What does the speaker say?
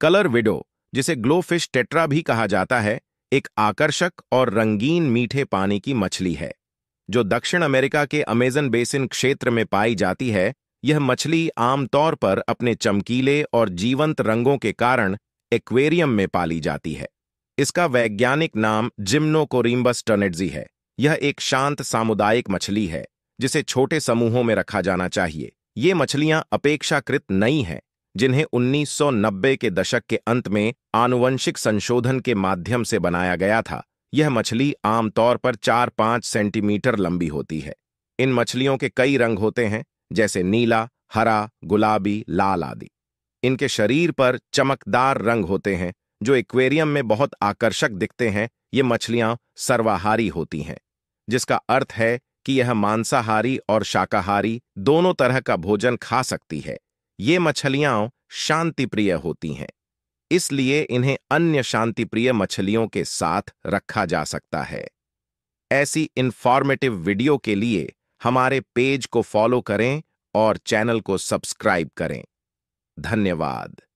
colour widow जिसे ग्लोफिश tetra भी कहा जाता है एक आकर्षक और रंगीन मीठे पानी की मछली है जो दक्षिण अमेरिका के अमेजन बेसिन क्षेत्र में पाई जाती है यह मछली आमतौर पर अपने चमकीले और जीवंत रंगों के कारण एक्वेरियम में पाली जाती है इसका वैज्ञानिक नाम जिम्नोकोरिम्बस टर्नेटजी है यह एक शांत सामुदायिक मछली है जिसे छोटे समूहों में रखा जाना चाहिए ये मछलियां अपेक्षाकृत नई हैं जिन्हें 1990 के दशक के अंत में आनुवंशिक संशोधन के माध्यम से बनाया गया था यह मछली आमतौर पर चार पांच सेंटीमीटर लंबी होती है इन मछलियों के कई रंग होते हैं जैसे नीला हरा गुलाबी लाल आदि इनके शरीर पर चमकदार रंग होते हैं जो एक्वेरियम में बहुत आकर्षक दिखते हैं ये मछलियां सर्वाहारी होती हैं जिसका अर्थ है कि यह मांसाहारी और शाकाहारी दोनों तरह का भोजन खा सकती है ये मछलियां शांति प्रिय होती हैं इसलिए इन्हें अन्य शांति प्रिय मछलियों के साथ रखा जा सकता है ऐसी इंफॉर्मेटिव वीडियो के लिए हमारे पेज को फॉलो करें और चैनल को सब्सक्राइब करें धन्यवाद